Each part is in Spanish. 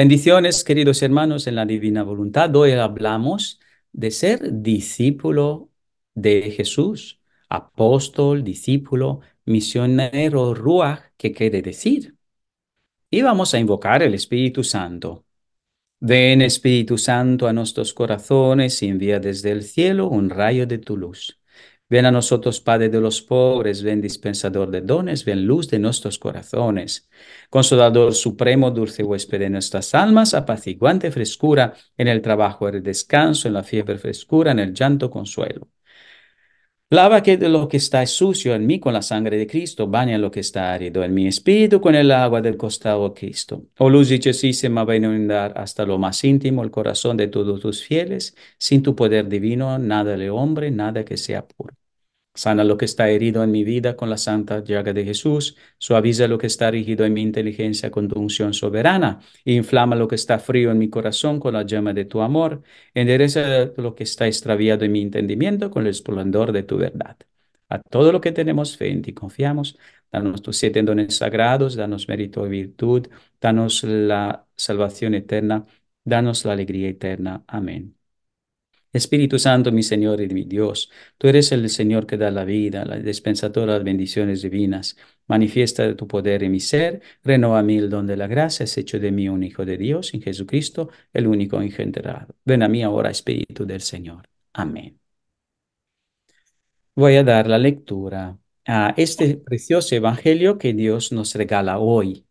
Bendiciones, queridos hermanos, en la divina voluntad. Hoy hablamos de ser discípulo de Jesús, apóstol, discípulo, misionero, ruach, que quiere decir. Y vamos a invocar el Espíritu Santo. Ven Espíritu Santo a nuestros corazones y envía desde el cielo un rayo de tu luz Ven a nosotros, Padre de los pobres, ven dispensador de dones, ven luz de nuestros corazones. Consolador supremo, dulce huésped de nuestras almas, apaciguante frescura en el trabajo, en el descanso, en la fiebre frescura, en el llanto consuelo. Lava que de lo que está sucio en mí con la sangre de Cristo, baña lo que está árido en mi espíritu con el agua del costado de Cristo. O oh luz me ven a inundar hasta lo más íntimo el corazón de todos tus fieles, sin tu poder divino, nada de hombre, nada que sea puro. Sana lo que está herido en mi vida con la santa llaga de Jesús. Suaviza lo que está rígido en mi inteligencia con tu unción soberana. inflama lo que está frío en mi corazón con la llama de tu amor. Endereza lo que está extraviado en mi entendimiento con el esplendor de tu verdad. A todo lo que tenemos fe en ti confiamos. Danos tus siete dones sagrados, danos mérito y virtud, danos la salvación eterna, danos la alegría eterna. Amén. Espíritu Santo, mi Señor y mi Dios, tú eres el Señor que da la vida, la dispensadora de las bendiciones divinas. Manifiesta tu poder en mi ser, renova mí el don de la gracia, es hecho de mí un Hijo de Dios, en Jesucristo, el único engendrado. Ven a mí ahora, Espíritu del Señor. Amén. Voy a dar la lectura a este precioso Evangelio que Dios nos regala hoy.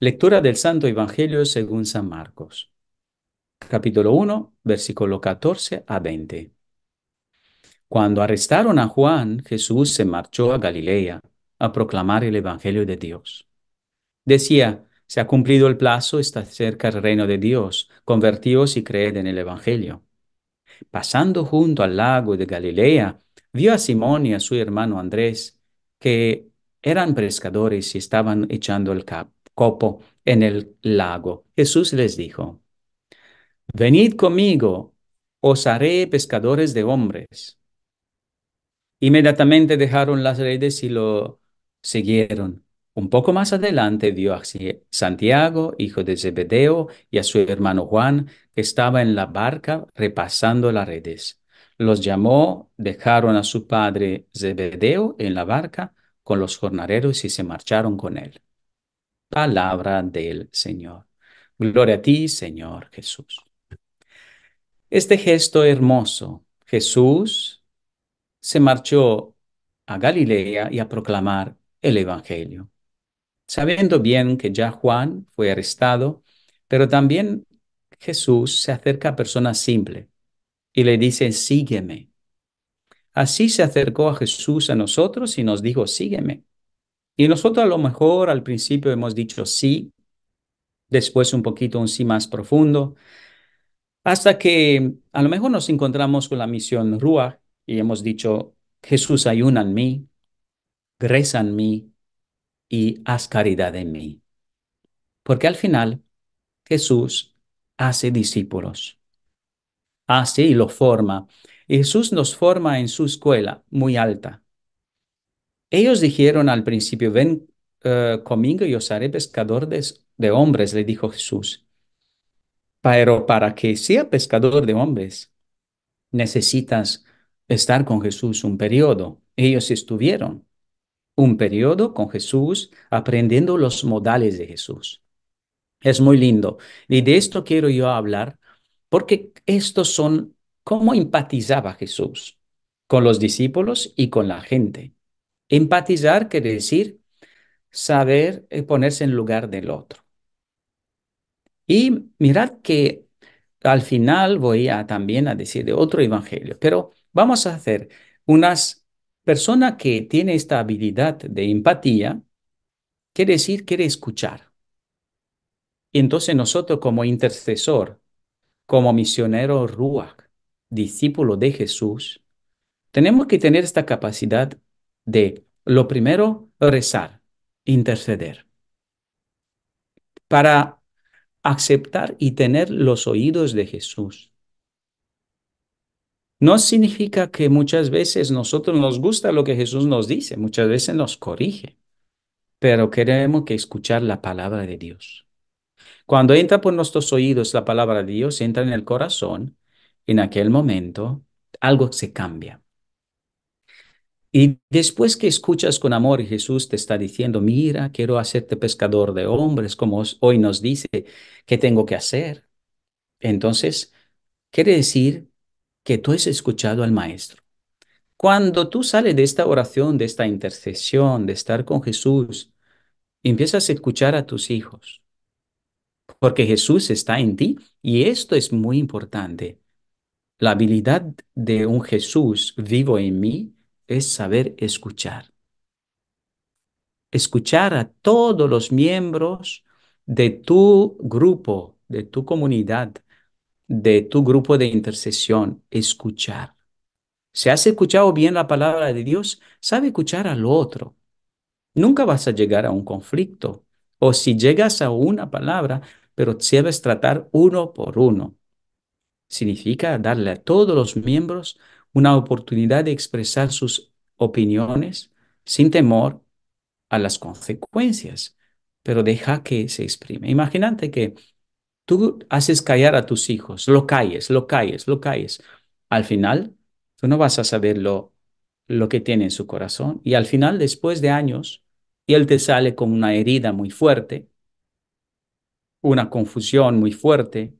Lectura del Santo Evangelio según San Marcos capítulo 1, versículo 14 a 20. Cuando arrestaron a Juan, Jesús se marchó a Galilea a proclamar el Evangelio de Dios. Decía, se ha cumplido el plazo, está cerca el reino de Dios, convertíos y creed en el Evangelio. Pasando junto al lago de Galilea, vio a Simón y a su hermano Andrés, que eran pescadores y estaban echando el copo en el lago. Jesús les dijo, Venid conmigo, os haré pescadores de hombres. Inmediatamente dejaron las redes y lo siguieron. Un poco más adelante dio a Santiago, hijo de Zebedeo, y a su hermano Juan, que estaba en la barca repasando las redes. Los llamó, dejaron a su padre Zebedeo en la barca con los jornaleros y se marcharon con él. Palabra del Señor. Gloria a ti, Señor Jesús este gesto hermoso. Jesús se marchó a Galilea y a proclamar el Evangelio, sabiendo bien que ya Juan fue arrestado, pero también Jesús se acerca a personas simples y le dice, sígueme. Así se acercó a Jesús a nosotros y nos dijo, sígueme. Y nosotros a lo mejor al principio hemos dicho sí, después un poquito un sí más profundo, hasta que a lo mejor nos encontramos con la misión rúa y hemos dicho, Jesús ayuna en mí, reza en mí y haz caridad en mí. Porque al final Jesús hace discípulos, hace y lo forma. Jesús nos forma en su escuela muy alta. Ellos dijeron al principio, ven eh, conmigo y os haré pescador de hombres, le dijo Jesús. Pero para que sea pescador de hombres, necesitas estar con Jesús un periodo. Ellos estuvieron un periodo con Jesús aprendiendo los modales de Jesús. Es muy lindo. Y de esto quiero yo hablar porque estos son cómo empatizaba Jesús con los discípulos y con la gente. Empatizar quiere decir saber eh, ponerse en lugar del otro. Y mirad que al final voy a también a decir de otro evangelio, pero vamos a hacer unas personas que tiene esta habilidad de empatía, quiere decir, quiere escuchar. Y entonces nosotros como intercesor, como misionero Ruach, discípulo de Jesús, tenemos que tener esta capacidad de, lo primero, rezar, interceder. Para aceptar y tener los oídos de Jesús. No significa que muchas veces nosotros nos gusta lo que Jesús nos dice, muchas veces nos corrige, pero queremos que escuchar la palabra de Dios. Cuando entra por nuestros oídos la palabra de Dios, entra en el corazón, en aquel momento algo se cambia. Y después que escuchas con amor, Jesús te está diciendo, mira, quiero hacerte pescador de hombres, como hoy nos dice, ¿qué tengo que hacer? Entonces, quiere decir que tú has escuchado al Maestro. Cuando tú sales de esta oración, de esta intercesión, de estar con Jesús, empiezas a escuchar a tus hijos, porque Jesús está en ti y esto es muy importante. La habilidad de un Jesús vivo en mí es saber escuchar. Escuchar a todos los miembros de tu grupo, de tu comunidad, de tu grupo de intercesión. Escuchar. Si has escuchado bien la palabra de Dios, sabe escuchar al otro. Nunca vas a llegar a un conflicto. O si llegas a una palabra, pero debes tratar uno por uno. Significa darle a todos los miembros una oportunidad de expresar sus opiniones sin temor a las consecuencias, pero deja que se exprime. Imagínate que tú haces callar a tus hijos, lo calles, lo calles, lo calles. Al final, tú no vas a saber lo, lo que tiene en su corazón y al final, después de años, y él te sale con una herida muy fuerte, una confusión muy fuerte,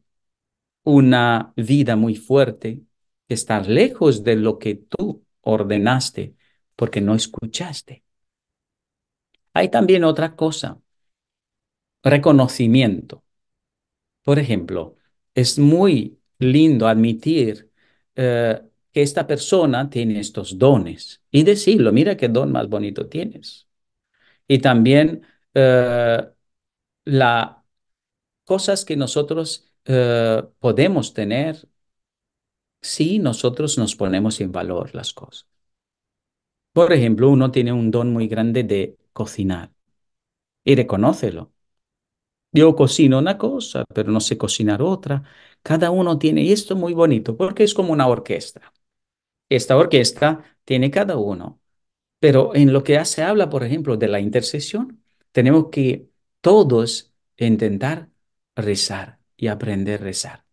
una vida muy fuerte, Estar lejos de lo que tú ordenaste porque no escuchaste. Hay también otra cosa, reconocimiento. Por ejemplo, es muy lindo admitir eh, que esta persona tiene estos dones y decirlo, mira qué don más bonito tienes. Y también eh, las cosas que nosotros eh, podemos tener si nosotros nos ponemos en valor las cosas. Por ejemplo, uno tiene un don muy grande de cocinar y reconócelo. Yo cocino una cosa, pero no sé cocinar otra. Cada uno tiene, y esto es muy bonito, porque es como una orquesta. Esta orquesta tiene cada uno. Pero en lo que se habla, por ejemplo, de la intercesión, tenemos que todos intentar rezar y aprender a rezar.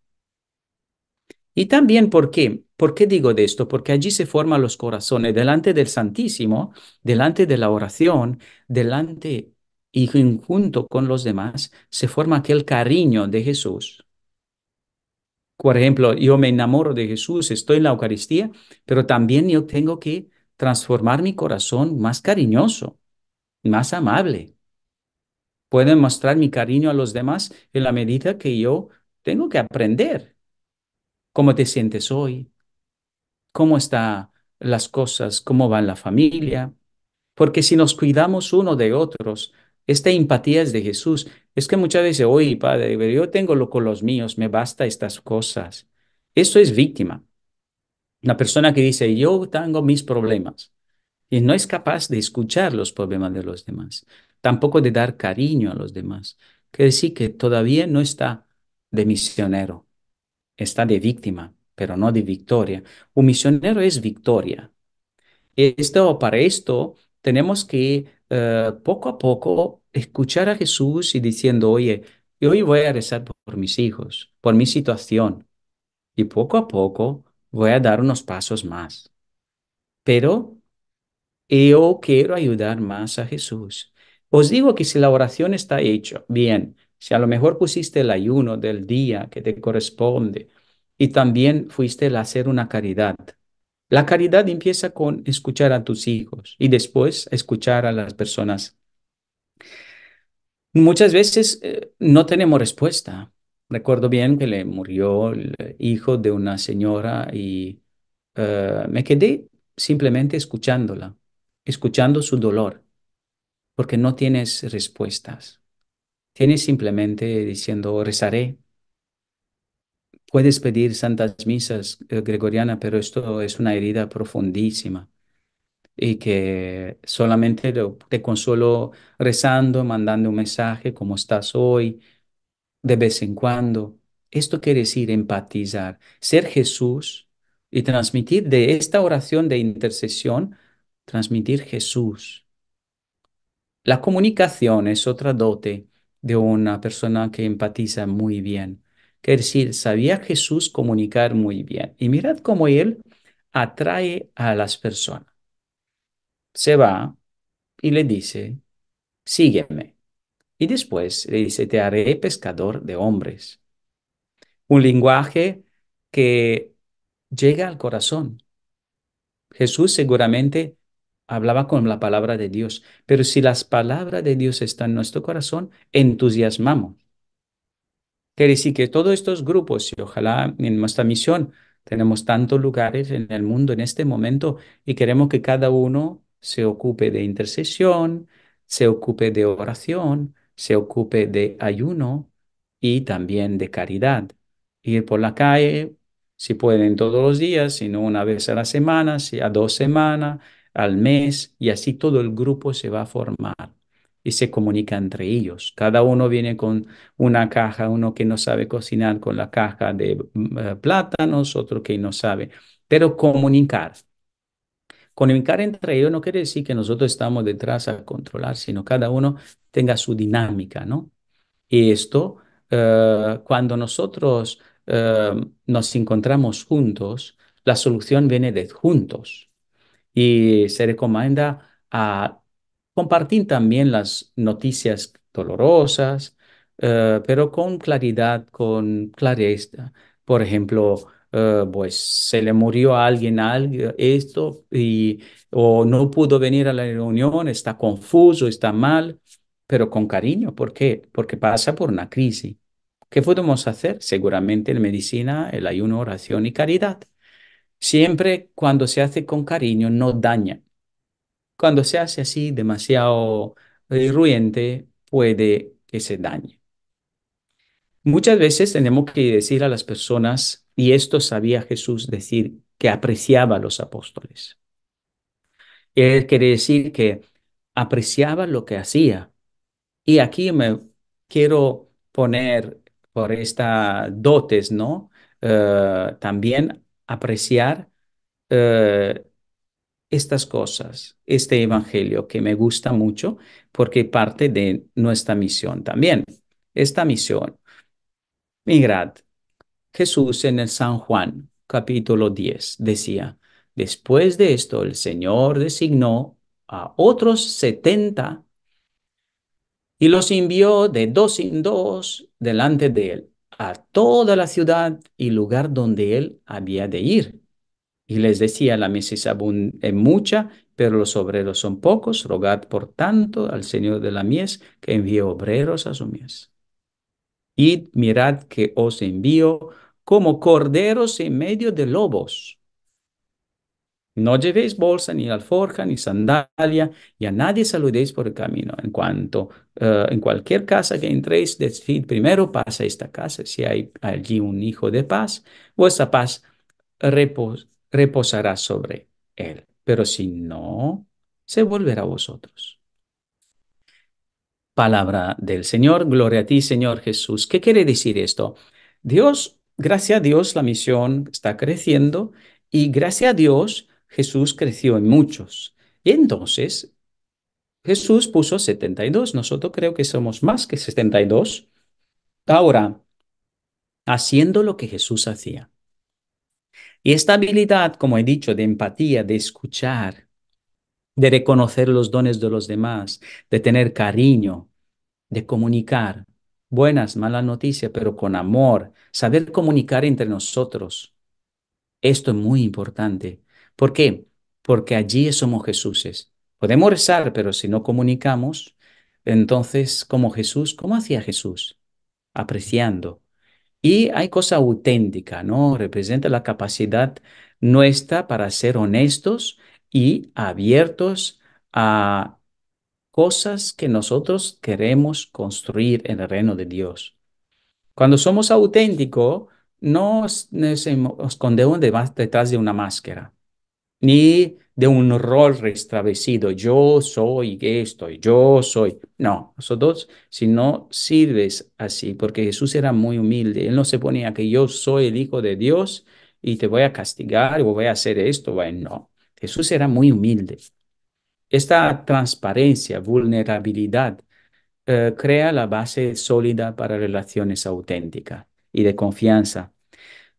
Y también, ¿por qué? ¿Por qué digo de esto? Porque allí se forman los corazones, delante del Santísimo, delante de la oración, delante y junto con los demás, se forma aquel cariño de Jesús. Por ejemplo, yo me enamoro de Jesús, estoy en la Eucaristía, pero también yo tengo que transformar mi corazón más cariñoso, más amable. Puedo mostrar mi cariño a los demás en la medida que yo tengo que aprender ¿Cómo te sientes hoy? ¿Cómo están las cosas? ¿Cómo va la familia? Porque si nos cuidamos uno de otros, esta empatía es de Jesús. Es que muchas veces, oye, Padre, yo tengo lo con los míos, me basta estas cosas. Eso es víctima. La persona que dice, yo tengo mis problemas y no es capaz de escuchar los problemas de los demás, tampoco de dar cariño a los demás. Quiere decir que todavía no está de misionero está de víctima, pero no de victoria. Un misionero es victoria. Esto, para esto tenemos que eh, poco a poco escuchar a Jesús y diciendo, oye, hoy voy a rezar por mis hijos, por mi situación. Y poco a poco voy a dar unos pasos más. Pero yo quiero ayudar más a Jesús. Os digo que si la oración está hecha bien, si a lo mejor pusiste el ayuno del día que te corresponde y también fuiste a hacer una caridad. La caridad empieza con escuchar a tus hijos y después escuchar a las personas. Muchas veces eh, no tenemos respuesta. Recuerdo bien que le murió el hijo de una señora y eh, me quedé simplemente escuchándola, escuchando su dolor, porque no tienes respuestas. Tienes simplemente diciendo rezaré. Puedes pedir santas misas eh, gregoriana, pero esto es una herida profundísima y que solamente te consuelo rezando, mandando un mensaje, como estás hoy, de vez en cuando. Esto quiere decir empatizar, ser Jesús y transmitir de esta oración de intercesión, transmitir Jesús. La comunicación es otra dote de una persona que empatiza muy bien. Quiere decir, sabía Jesús comunicar muy bien. Y mirad cómo él atrae a las personas. Se va y le dice, sígueme. Y después le dice, te haré pescador de hombres. Un lenguaje que llega al corazón. Jesús seguramente hablaba con la palabra de Dios. Pero si las palabras de Dios están en nuestro corazón, entusiasmamos. Quiere decir que todos estos grupos, y ojalá en nuestra misión, tenemos tantos lugares en el mundo en este momento y queremos que cada uno se ocupe de intercesión, se ocupe de oración, se ocupe de ayuno y también de caridad. Ir por la calle, si pueden todos los días, si no una vez a la semana, si a dos semanas, al mes y así todo el grupo se va a formar y se comunica entre ellos. Cada uno viene con una caja, uno que no sabe cocinar con la caja de mm, eh, plátanos, otro que no sabe, pero comunicar. Comunicar entre ellos no quiere decir que nosotros estamos detrás a controlar, sino cada uno tenga su dinámica, ¿no? Y esto, eh, cuando nosotros eh, nos encontramos juntos, la solución viene de juntos y se recomienda a compartir también las noticias dolorosas, eh, pero con claridad, con clareza. Por ejemplo, eh, pues se le murió a alguien esto y o no pudo venir a la reunión, está confuso, está mal, pero con cariño, ¿por qué? Porque pasa por una crisis. ¿Qué podemos hacer? Seguramente la medicina, el ayuno, oración y caridad. Siempre cuando se hace con cariño no daña. Cuando se hace así demasiado eh, ruyente, puede que se dañe. Muchas veces tenemos que decir a las personas, y esto sabía Jesús decir, que apreciaba a los apóstoles. Él quiere decir que apreciaba lo que hacía. Y aquí me quiero poner por esta dotes, ¿no? Eh, también también apreciar eh, estas cosas, este Evangelio que me gusta mucho porque parte de nuestra misión también. Esta misión. Mirad, Jesús en el San Juan capítulo 10 decía, después de esto el Señor designó a otros setenta y los envió de dos en dos delante de él a toda la ciudad y lugar donde él había de ir. Y les decía, la mies es eh, mucha, pero los obreros son pocos. Rogad, por tanto, al Señor de la mies que envíe obreros a su mies. Y mirad que os envío como corderos en medio de lobos. No llevéis bolsa, ni alforja, ni sandalia, y a nadie saludéis por el camino. En cuanto, eh, en cualquier casa que entréis, decid primero, pasa esta casa. Si hay allí un hijo de paz, vuestra paz reposará sobre él. Pero si no, se volverá a vosotros. Palabra del Señor, gloria a ti, Señor Jesús. ¿Qué quiere decir esto? Dios, gracias a Dios, la misión está creciendo y gracias a Dios, Jesús creció en muchos. Y entonces Jesús puso 72. Nosotros creo que somos más que 72. Ahora, haciendo lo que Jesús hacía. Y esta habilidad, como he dicho, de empatía, de escuchar, de reconocer los dones de los demás, de tener cariño, de comunicar buenas, malas noticias, pero con amor, saber comunicar entre nosotros. Esto es muy importante ¿Por qué? Porque allí somos Jesuses. Podemos rezar, pero si no comunicamos, entonces como Jesús, ¿cómo hacía Jesús? Apreciando. Y hay cosa auténtica, ¿no? Representa la capacidad nuestra para ser honestos y abiertos a cosas que nosotros queremos construir en el reino de Dios. Cuando somos auténticos, no nos escondemos detrás de una máscara ni de un rol restablecido, yo soy esto, yo soy. No, nosotros, si no sirves así, porque Jesús era muy humilde, él no se ponía que yo soy el Hijo de Dios y te voy a castigar o voy a hacer esto, bueno, no. Jesús era muy humilde. Esta transparencia, vulnerabilidad, eh, crea la base sólida para relaciones auténticas y de confianza.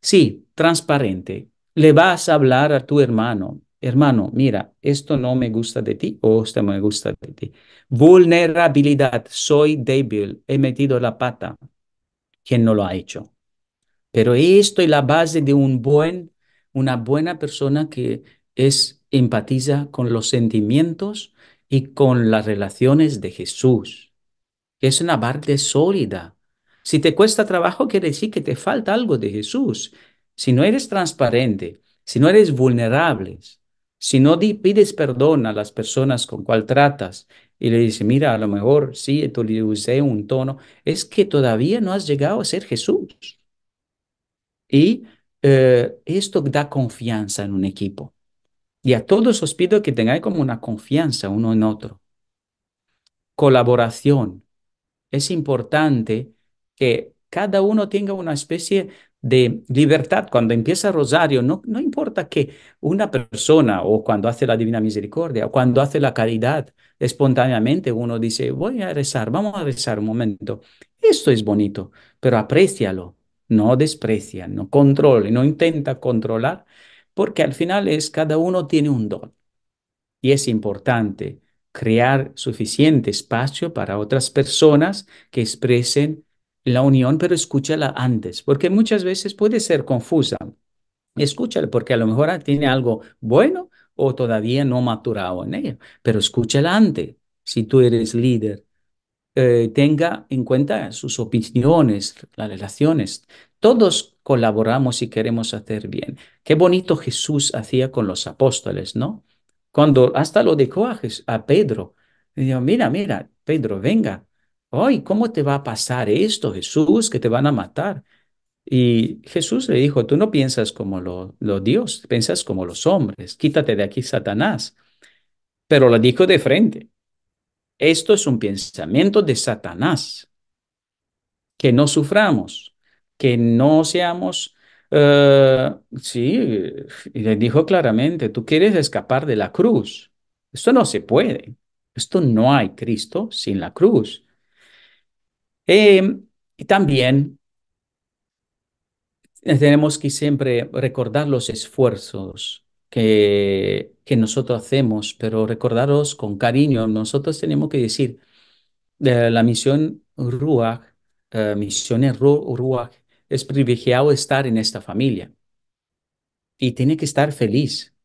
Sí, transparente, le vas a hablar a tu hermano, hermano, mira, esto no me gusta de ti o esto me gusta de ti. Vulnerabilidad, soy débil, he metido la pata. ¿Quién no lo ha hecho? Pero esto es la base de un buen, una buena persona que es empatiza con los sentimientos y con las relaciones de Jesús. Es una parte sólida. Si te cuesta trabajo, quiere decir que te falta algo de Jesús. Si no eres transparente, si no eres vulnerable, si no pides perdón a las personas con cual tratas y le dices, mira, a lo mejor sí, le usé un tono, es que todavía no has llegado a ser Jesús. Y eh, esto da confianza en un equipo. Y a todos os pido que tengáis como una confianza uno en otro. Colaboración. Es importante que cada uno tenga una especie de libertad. Cuando empieza Rosario, no, no importa que una persona o cuando hace la Divina Misericordia o cuando hace la caridad, espontáneamente uno dice, voy a rezar, vamos a rezar un momento. Esto es bonito, pero aprécialo, no desprecia, no controle, no intenta controlar, porque al final es cada uno tiene un don. Y es importante crear suficiente espacio para otras personas que expresen la unión, pero escúchala antes, porque muchas veces puede ser confusa. Escúchala, porque a lo mejor tiene algo bueno o todavía no maturado en ella, pero escúchala antes, si tú eres líder. Eh, tenga en cuenta sus opiniones, las relaciones. Todos colaboramos y queremos hacer bien. Qué bonito Jesús hacía con los apóstoles, ¿no? Cuando hasta lo dejó a, Pedro, dijo, mira, mira, Pedro, venga, ay, ¿cómo te va a pasar esto, Jesús, que te van a matar? Y Jesús le dijo, tú no piensas como los lo dios, piensas como los hombres, quítate de aquí, Satanás. Pero lo dijo de frente, esto es un pensamiento de Satanás, que no suframos, que no seamos... Eh, sí, le dijo claramente, tú quieres escapar de la cruz. Esto no se puede. Esto no hay Cristo sin la cruz. Em, y también eh, tenemos que siempre recordar los esfuerzos que, que nosotros hacemos, pero recordaros con cariño. Nosotros tenemos que decir, eh, la misión Ruach, eh, misiones Ruach, es privilegiado estar en esta familia y tiene que estar feliz.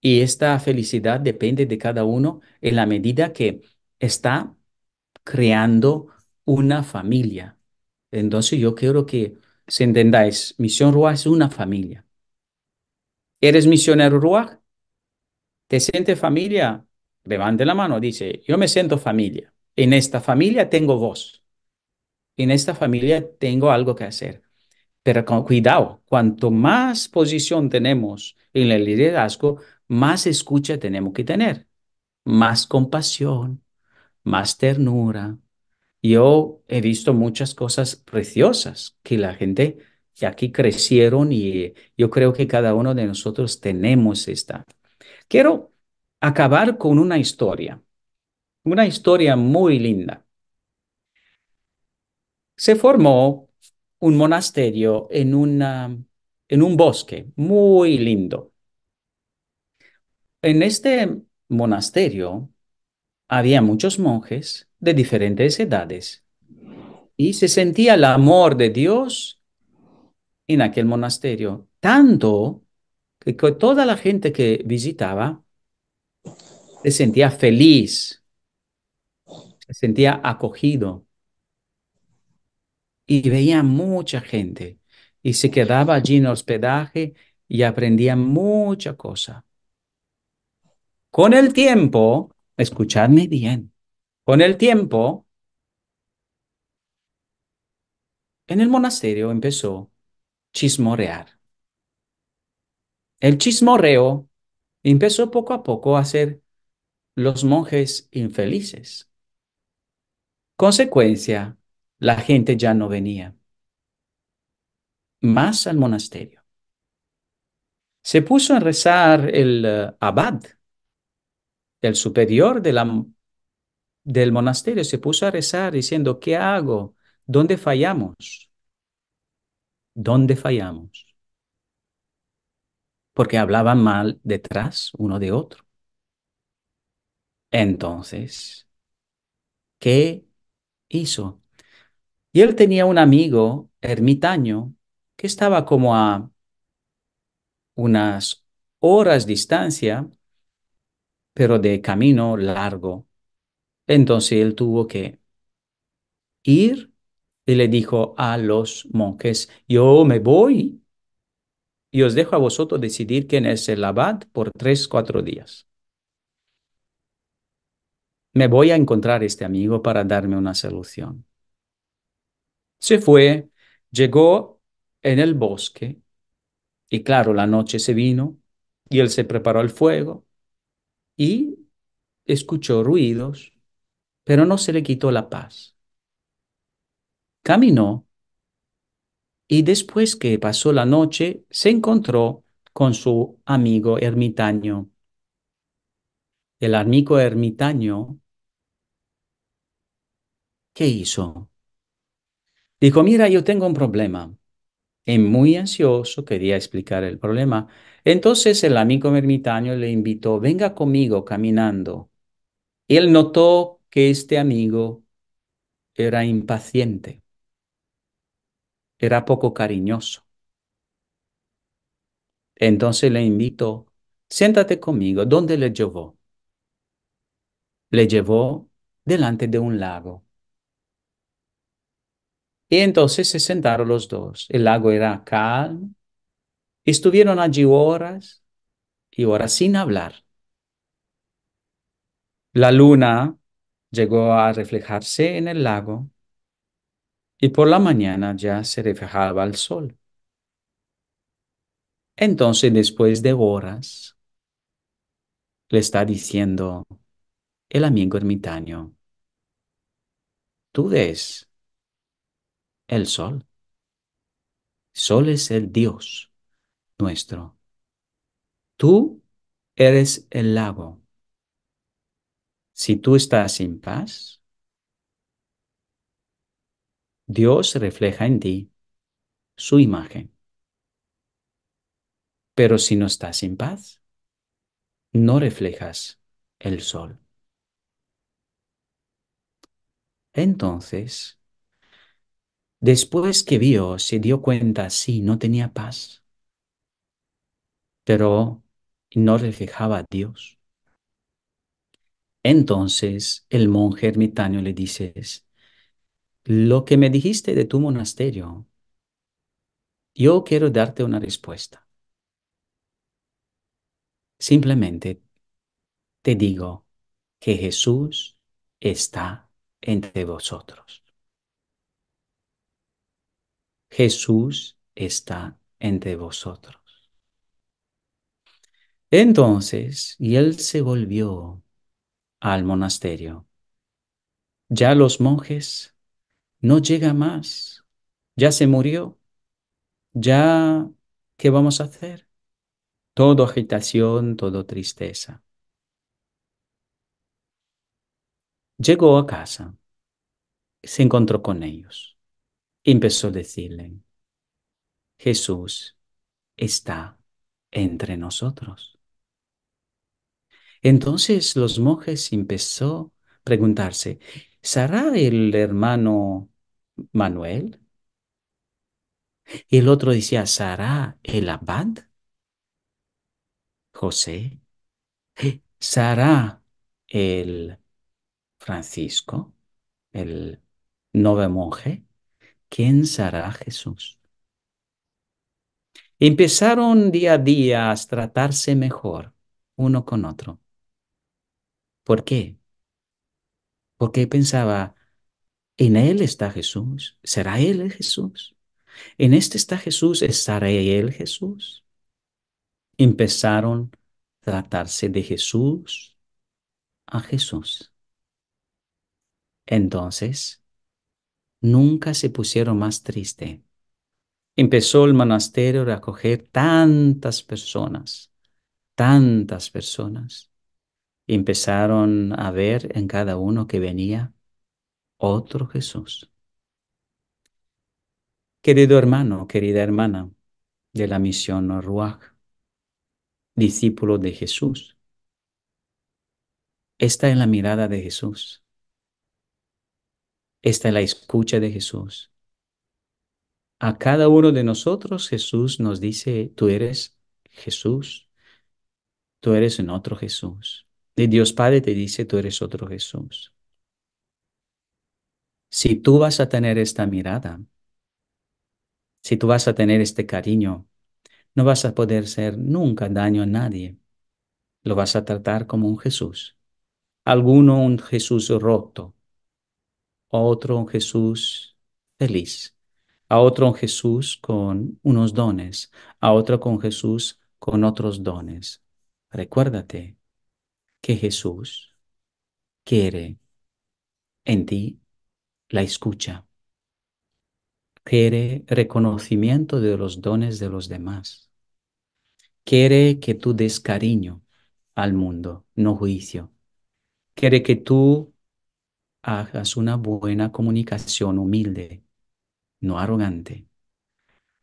Y esta felicidad depende de cada uno en la medida que está creando una familia. Entonces yo quiero que se entendáis, Misión Ruach es una familia. ¿Eres misionero Ruach? ¿Te sientes familia? Levante la mano, dice, yo me siento familia. En esta familia tengo voz. En esta familia tengo algo que hacer. Pero con cuidado, cuanto más posición tenemos en el liderazgo, más escucha tenemos que tener, más compasión, más ternura, yo he visto muchas cosas preciosas que la gente que aquí crecieron y yo creo que cada uno de nosotros tenemos esta. Quiero acabar con una historia, una historia muy linda. Se formó un monasterio en, en un bosque muy lindo. En este monasterio había muchos monjes de diferentes edades y se sentía el amor de Dios en aquel monasterio, tanto que toda la gente que visitaba se sentía feliz, se sentía acogido y veía mucha gente y se quedaba allí en hospedaje y aprendía mucha cosa. Con el tiempo, escuchadme bien, con el tiempo, en el monasterio empezó chismorear. El chismorreo empezó poco a poco a hacer los monjes infelices. Consecuencia, la gente ya no venía más al monasterio. Se puso a rezar el eh, abad el superior del monasterio se puso a rezar diciendo, ¿qué hago? ¿Dónde fallamos? ¿Dónde fallamos? Porque hablaban mal detrás uno de otro. Entonces, ¿qué hizo? Y él tenía un amigo ermitaño que estaba como a unas horas distancia pero de camino largo. Entonces él tuvo que ir y le dijo a los monjes, yo me voy y os dejo a vosotros decidir quién es el abad por tres, cuatro días. Me voy a encontrar este amigo para darme una solución. Se fue, llegó en el bosque y claro, la noche se vino y él se preparó el fuego y escuchó ruidos, pero no se le quitó la paz. Caminó y después que pasó la noche se encontró con su amigo ermitaño. El amigo ermitaño, ¿qué hizo? Dijo, mira, yo tengo un problema y muy ansioso, quería explicar el problema. Entonces el amigo ermitaño le invitó, venga conmigo caminando. Y Él notó que este amigo era impaciente, era poco cariñoso. Entonces le invitó, siéntate conmigo, ¿dónde le llevó? Le llevó delante de un lago. Y entonces se sentaron los dos. El lago era calmo. Estuvieron allí horas y horas sin hablar. La luna llegó a reflejarse en el lago y por la mañana ya se reflejaba el sol. Entonces, después de horas, le está diciendo el amigo ermitaño, tú ves el sol. Sol es el Dios nuestro. Tú eres el lago. Si tú estás en paz, Dios refleja en ti su imagen. Pero si no estás en paz, no reflejas el sol. Entonces, Después que vio, se dio cuenta, sí, no tenía paz, pero no reflejaba a Dios. Entonces el monje ermitaño le dice, lo que me dijiste de tu monasterio, yo quiero darte una respuesta. Simplemente te digo que Jesús está entre vosotros. Jesús está entre vosotros. Entonces, y él se volvió al monasterio. Ya los monjes no llega más, ya se murió, ya, ¿qué vamos a hacer? Todo agitación, todo tristeza. Llegó a casa, se encontró con ellos empezó a decirle, Jesús está entre nosotros. Entonces los monjes empezó a preguntarse, ¿será el hermano Manuel? Y el otro decía, ¿sará el abad? José. ¿sará el Francisco, el nuevo monje? ¿Quién será Jesús? Empezaron día a día a tratarse mejor uno con otro. ¿Por qué? Porque pensaba, en Él está Jesús, será Él Jesús. En este está Jesús, estará Él Jesús. Empezaron a tratarse de Jesús a Jesús. Entonces, nunca se pusieron más tristes. Empezó el monasterio a acoger tantas personas, tantas personas. Empezaron a ver en cada uno que venía otro Jesús. Querido hermano, querida hermana de la misión Ruach, discípulo de Jesús, esta en la mirada de Jesús. Esta es la escucha de Jesús. A cada uno de nosotros Jesús nos dice, tú eres Jesús, tú eres un otro Jesús. De Dios Padre te dice, tú eres otro Jesús. Si tú vas a tener esta mirada, si tú vas a tener este cariño, no vas a poder ser nunca daño a nadie. Lo vas a tratar como un Jesús. Alguno un Jesús roto, a otro Jesús feliz, a otro Jesús con unos dones, a otro con Jesús con otros dones. Recuérdate que Jesús quiere en ti la escucha, quiere reconocimiento de los dones de los demás, quiere que tú des cariño al mundo, no juicio, quiere que tú hagas una buena comunicación humilde, no arrogante.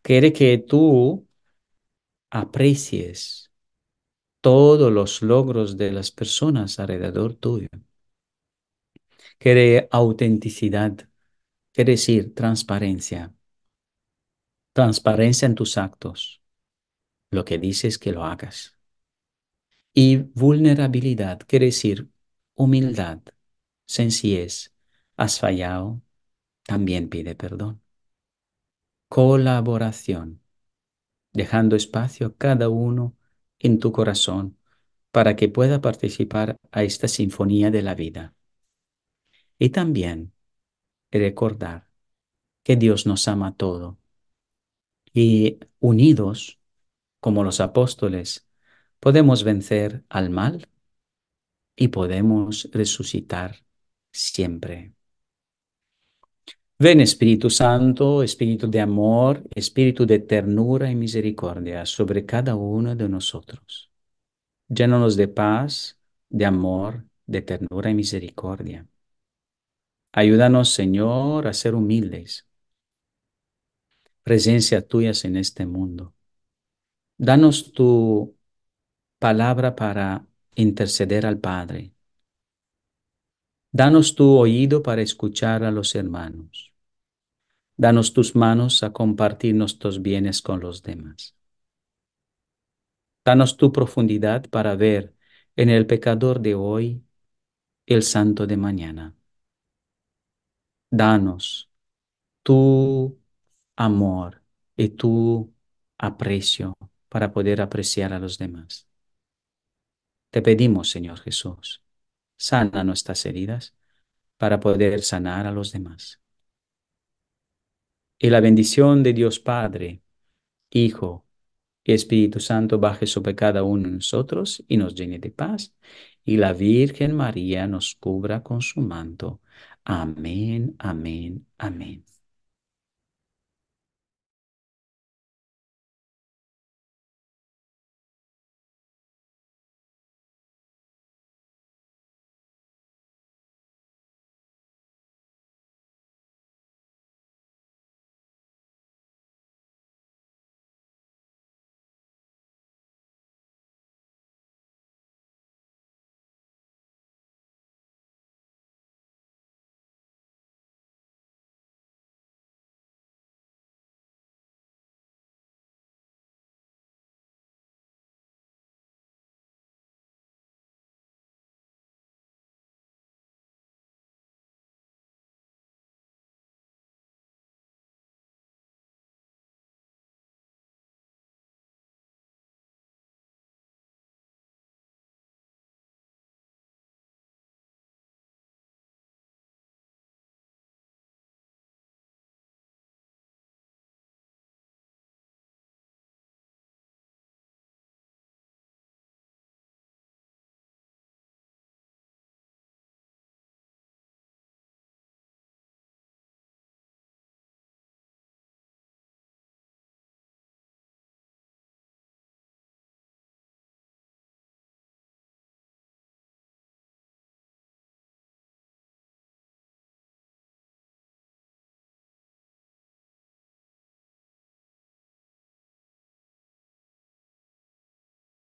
Quiere que tú aprecies todos los logros de las personas alrededor tuyo. Quiere autenticidad, quiere decir transparencia. Transparencia en tus actos. Lo que dices que lo hagas. Y vulnerabilidad, quiere decir humildad, sencillez. Has fallado, también pide perdón. Colaboración, dejando espacio a cada uno en tu corazón para que pueda participar a esta sinfonía de la vida. Y también recordar que Dios nos ama todo y unidos, como los apóstoles, podemos vencer al mal y podemos resucitar siempre. Ven Espíritu Santo, Espíritu de amor, Espíritu de ternura y misericordia sobre cada uno de nosotros. Llénanos de paz, de amor, de ternura y misericordia. Ayúdanos, Señor, a ser humildes. Presencia tuya en este mundo. Danos tu palabra para interceder al Padre Danos tu oído para escuchar a los hermanos. Danos tus manos a compartir nuestros bienes con los demás. Danos tu profundidad para ver en el pecador de hoy el santo de mañana. Danos tu amor y tu aprecio para poder apreciar a los demás. Te pedimos, Señor Jesús, sana nuestras heridas para poder sanar a los demás. Y la bendición de Dios Padre, Hijo y Espíritu Santo baje sobre cada uno de nosotros y nos llene de paz. Y la Virgen María nos cubra con su manto. Amén, amén, amén.